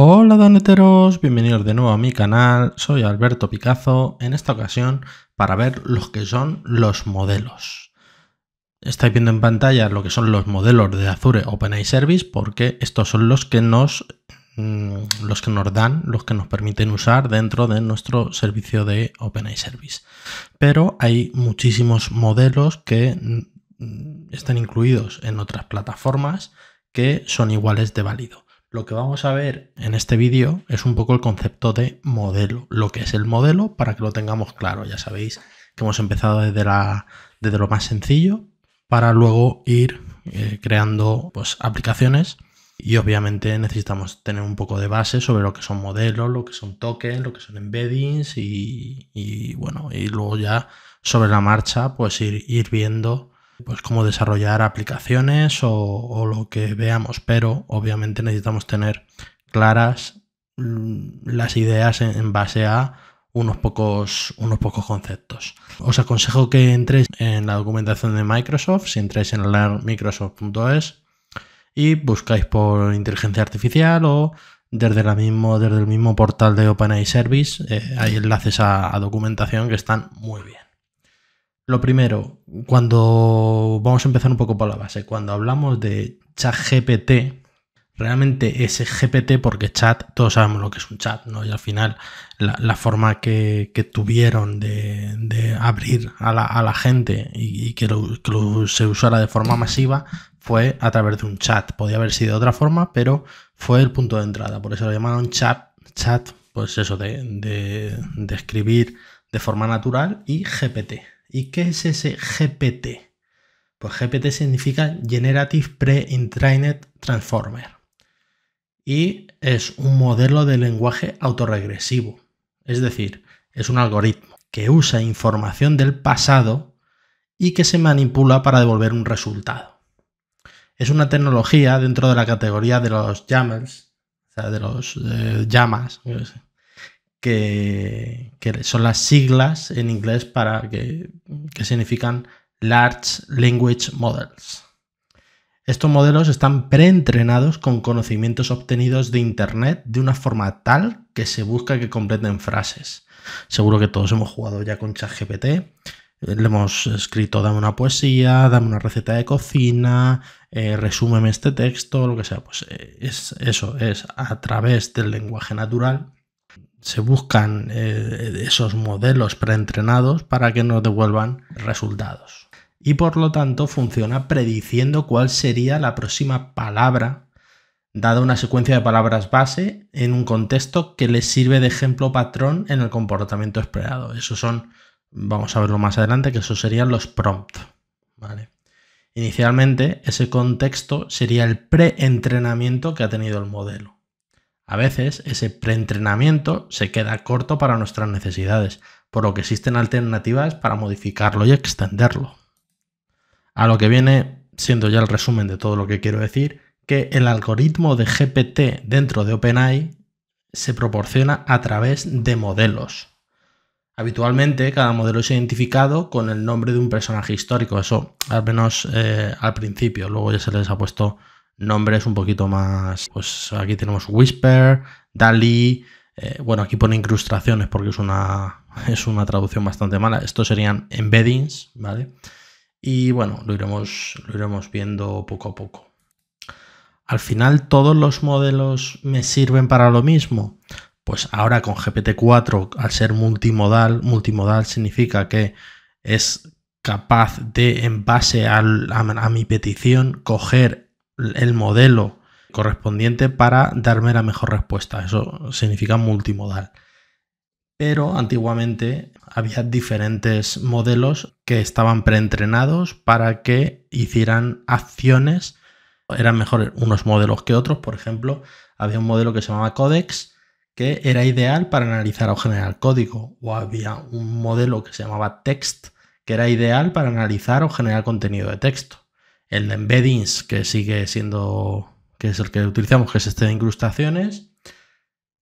Hola doneteros, bienvenidos de nuevo a mi canal, soy Alberto Picazo, en esta ocasión para ver los que son los modelos. Estáis viendo en pantalla lo que son los modelos de Azure OpenAI Service porque estos son los que nos mm, los que nos dan, los que nos permiten usar dentro de nuestro servicio de OpenAI Service. Pero hay muchísimos modelos que mm, están incluidos en otras plataformas que son iguales de válido. Lo que vamos a ver en este vídeo es un poco el concepto de modelo, lo que es el modelo para que lo tengamos claro. Ya sabéis que hemos empezado desde, la, desde lo más sencillo para luego ir eh, creando pues, aplicaciones y obviamente necesitamos tener un poco de base sobre lo que son modelos, lo que son tokens, lo que son embeddings y, bueno, y luego ya sobre la marcha pues ir viendo pues cómo desarrollar aplicaciones o, lo que veamos, pero obviamente necesitamos tener claras mm, las ideas en, base a unos pocos, unos pocos conceptos. Os aconsejo que entréis en la documentación de Microsoft, si entráis en Microsoft.es y buscáis por inteligencia artificial o desde, mismo, desde el mismo portal de OpenAI Service eh, hay enlaces a documentación que están muy bien. Lo primero, cuando vamos a empezar un poco por la base, cuando hablamos de chat GPT, realmente ese GPT, porque chat, todos sabemos lo que es un chat, ¿no? Y al final la, forma que, tuvieron de, abrir a la, gente y, que, se usara de forma masiva fue a través de un chat. Podía haber sido de otra forma, pero fue el punto de entrada. Por eso lo llamaron chat, chat, pues eso, de escribir de forma natural y GPT, ¿Y qué es ese GPT? Pues GPT significa Generative Pre-Intrained Transformer. Y es un modelo de lenguaje autorregresivo. Es decir, es un algoritmo que usa información del pasado y que se manipula para devolver un resultado. Es una tecnología dentro de la categoría de los YAMLs, o sea, de los eh, llamas, que, son las siglas en inglés para que, significan Large Language Models. Estos modelos están preentrenados con conocimientos obtenidos de Internet de una forma tal que se busca que completen frases. Seguro que todos hemos jugado ya con ChatGPT, le hemos escrito dame una poesía, dame una receta de cocina, eh, resúmeme este texto, lo que sea. Pues eh, es, eso es a través del lenguaje natural se buscan eh, esos modelos preentrenados para que nos devuelvan resultados. Y por lo tanto funciona prediciendo cuál sería la próxima palabra, dada una secuencia de palabras base en un contexto que les sirve de ejemplo patrón en el comportamiento esperado. Eso son, vamos a verlo más adelante, que eso serían los prompts. Inicialmente ese contexto sería el preentrenamiento que ha tenido el modelo. A veces ese preentrenamiento se queda corto para nuestras necesidades, por lo que existen alternativas para modificarlo y extenderlo. A lo que viene siendo ya el resumen de todo lo que quiero decir, que el algoritmo de GPT dentro de OpenAI se proporciona a través de modelos. Habitualmente cada modelo es identificado con el nombre de un personaje histórico, eso al menos eh, al principio, luego ya se les ha puesto nombres un poquito más. Pues aquí tenemos Whisper, Dali. Eh, bueno, aquí pone incrustaciones porque es una, es una traducción bastante mala. Estos serían embeddings, ¿vale? Y bueno, lo iremos, lo iremos viendo poco a poco. Al final, ¿todos los modelos me sirven para lo mismo? Pues ahora con GPT-4, al ser multimodal, multimodal significa que es capaz de, en base a mi petición, coger el modelo correspondiente para darme la mejor respuesta. Eso significa multimodal. Pero antiguamente había diferentes modelos que estaban preentrenados para que hicieran acciones. Eran mejores unos modelos que otros. Por ejemplo, había un modelo que se llamaba Codex que era ideal para analizar o generar código. O había un modelo que se llamaba Text que era ideal para analizar o generar contenido de texto el embeddings, que sigue siendo, que es el que utilizamos, que es este de incrustaciones,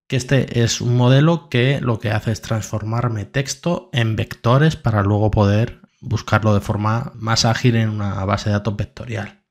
que este es un modelo que lo que hace es transformarme texto en vectores para luego poder buscarlo de forma más ágil en una base de datos vectorial.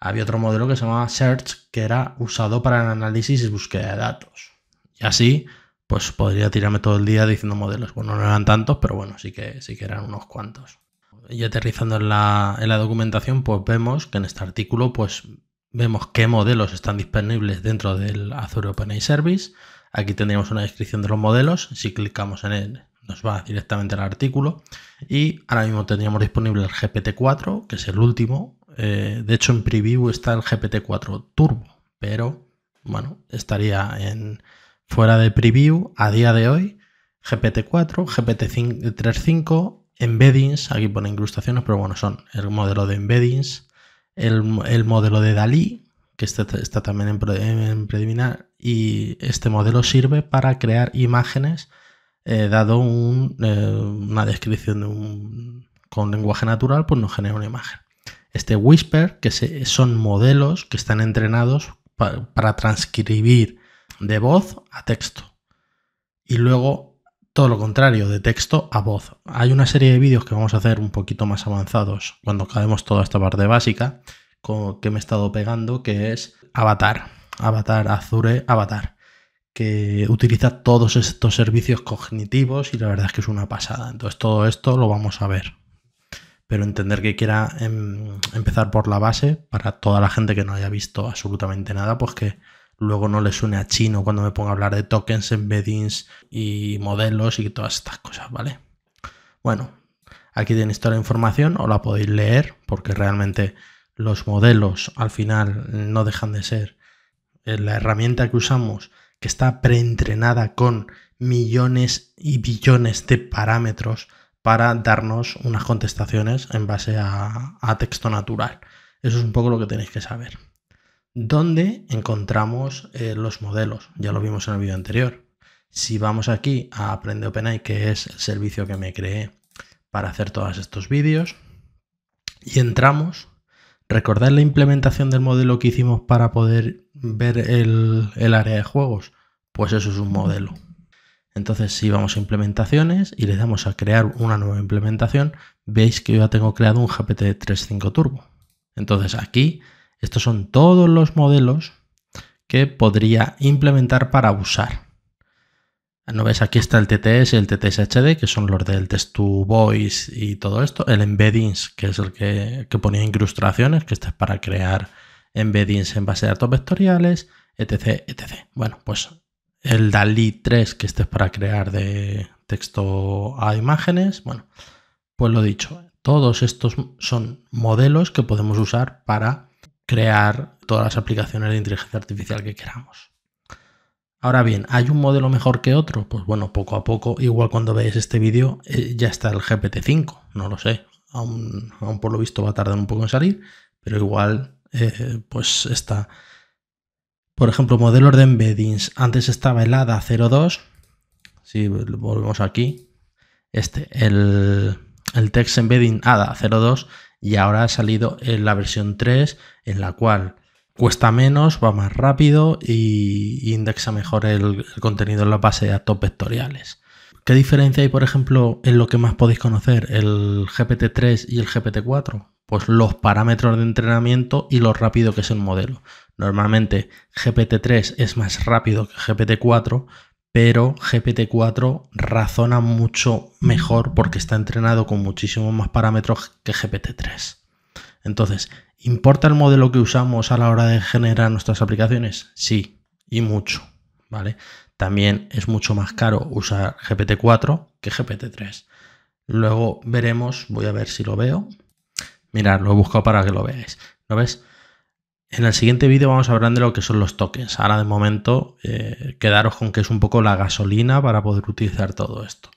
Había otro modelo que se llamaba Search, que era usado para el análisis y búsqueda de datos. Y así, pues podría tirarme todo el día diciendo modelos. Bueno, no eran tantos, pero bueno, que, sí que eran unos cuantos y aterrizando en la, documentación, pues vemos que en este artículo, pues vemos qué modelos están disponibles dentro del Azure OpenAI Service. Aquí tendríamos una descripción de los modelos. Si clicamos en él, nos va directamente al artículo. Y ahora mismo tendríamos disponible el GPT-4, que es el último. Eh, de hecho, en preview está el GPT-4 Turbo, pero bueno, estaría en fuera de preview a día de hoy. GPT-4, GPT-3.5, embeddings, aquí pone incrustaciones, pero bueno, son el modelo de embeddings, el, modelo de Dalí, que está, está también en, preliminar, y este modelo sirve para crear imágenes eh, dado eh, una descripción de un, con lenguaje natural, pues nos genera una imagen. Este Whisper, que son modelos que están entrenados para transcribir de voz a texto. Y luego todo lo contrario, de texto a voz. Hay una serie de vídeos que vamos a hacer un poquito más avanzados cuando acabemos toda esta parte básica que me he estado pegando, que es Avatar, Avatar Azure, Avatar, que utiliza todos estos servicios cognitivos y la verdad es que es una pasada. Entonces todo esto lo vamos a ver. Pero entender que quiera em, empezar por la base para toda la gente que no haya visto absolutamente nada, pues que luego no le suene a chino cuando me ponga a hablar de tokens, embeddings y modelos y todas estas cosas, ¿vale? Bueno, aquí tenéis toda la información o la podéis leer porque realmente los modelos al final no dejan de ser eh, la herramienta que usamos que está preentrenada con millones y billones de parámetros para darnos unas contestaciones en base a texto natural. Eso es un poco lo que tenéis que saber. ¿Dónde encontramos eh, los modelos? Ya lo vimos en el vídeo anterior. Si vamos aquí a Aprende OpenAI, que es el servicio que me creé para hacer todos estos vídeos, y entramos, recordar la implementación del modelo que hicimos para poder ver el, el área de juegos? Pues eso es un modelo. Entonces, si vamos a implementaciones y le damos a crear una nueva implementación, veis que yo ya tengo creado un GPT-35 Turbo. Entonces, aquí estos son todos los modelos que podría implementar para usar. Ah, ¿No ves? Aquí está el TTS y el TTSHD, que son los del text to voice y todo esto. El embeddings, que es el que, que ponía incrustaciones, que este es para crear embeddings en base de datos vectoriales, etc, etc. Bueno, pues el DALI 3, que este es para crear de texto a imágenes. Bueno, pues lo dicho, todos estos son modelos que podemos usar para crear todas las aplicaciones de inteligencia artificial que queramos. Ahora bien, ¿hay un modelo mejor que otro? Pues bueno, poco a poco, igual cuando veáis este vídeo, eh, ya está el GPT-5, no lo sé, aún, aún, por lo visto va a tardar un poco en salir, pero igual eh, pues está. Por ejemplo, modelos de embeddings, antes estaba el ADA 02, si volvemos aquí, este, el, el text embedding ADA 02 y ahora ha salido en la versión 3 en la cual cuesta menos, va más rápido y indexa mejor el, el contenido en la base de datos vectoriales. ¿Qué diferencia hay, por ejemplo, en lo que más podéis conocer, el GPT-3 y el GPT-4? Pues los parámetros de entrenamiento y lo rápido que es el modelo. Normalmente GPT-3 es más rápido que GPT-4, pero GPT-4 razona mucho mejor porque está entrenado con muchísimos más parámetros que GPT-3. Entonces, ¿importa el modelo que usamos a la hora de generar nuestras aplicaciones? Sí, y mucho, ¿vale? También es mucho más caro usar GPT-4 que GPT-3. Luego veremos, voy a ver si lo veo. Mirad, lo he buscado para que lo veáis. ¿Lo ves? En el siguiente vídeo vamos a hablar de lo que son los tokens. Ahora de momento eh, quedaros con que es un poco la gasolina para poder utilizar todo esto.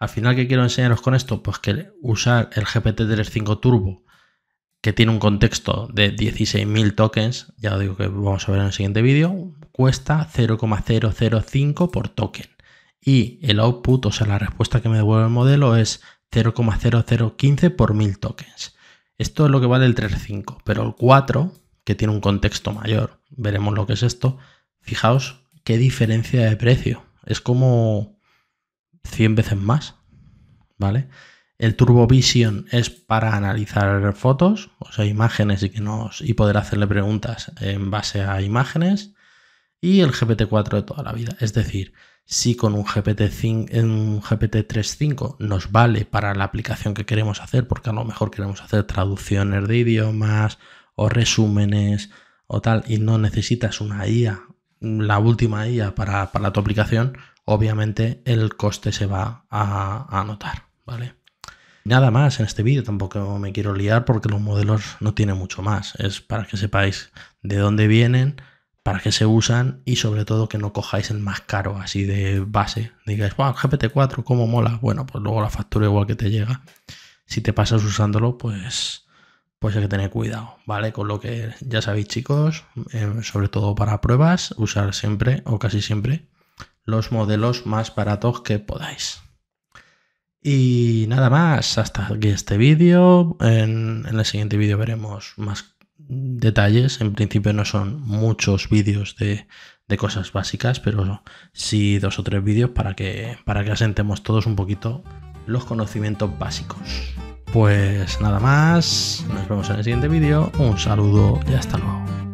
Al final, ¿qué quiero enseñaros con esto? Pues que usar el GPT-35 Turbo, que tiene un contexto de 16.000 tokens, ya lo digo que vamos a ver en el siguiente vídeo, cuesta 0,005 por token. Y el output, o sea, la respuesta que me devuelve el modelo es 0,0015 por 1000 tokens. Esto es lo que vale el 3.5, pero el 4 que tiene un contexto mayor. Veremos lo que es esto. Fijaos qué diferencia de precio. Es como 100 veces más. ¿Vale? El Turbo Vision es para analizar fotos, o sea, imágenes y, que nos, y poder hacerle preguntas en base a imágenes. Y el GPT-4 de toda la vida. Es decir, si con un gpt un GPT-3.5 nos vale para la aplicación que queremos hacer, porque a lo mejor queremos hacer traducciones de idiomas o resúmenes o tal, y no necesitas una IA, la última IA para, tu aplicación, obviamente el coste se va a, anotar, ¿vale? Nada más en este vídeo, tampoco me quiero liar porque los modelos no tienen mucho más. Es para que sepáis de dónde vienen, para qué se usan y sobre todo que no cojáis el más caro así de base. Digáis, wow, GPT-4, ¿cómo mola? Bueno, pues luego la factura igual que te llega. Si te pasas usándolo, pues pues hay que tener cuidado, ¿vale? Con lo que ya sabéis chicos, eh, sobre todo para pruebas, usar siempre o casi siempre los modelos más baratos que podáis. Y nada más, hasta aquí este vídeo. En, el siguiente vídeo veremos más detalles. En principio no son muchos vídeos de, cosas básicas, pero sí dos o tres vídeos para que, para que asentemos todos un poquito los conocimientos básicos. Pues nada más, nos vemos en el siguiente vídeo, un saludo y hasta luego.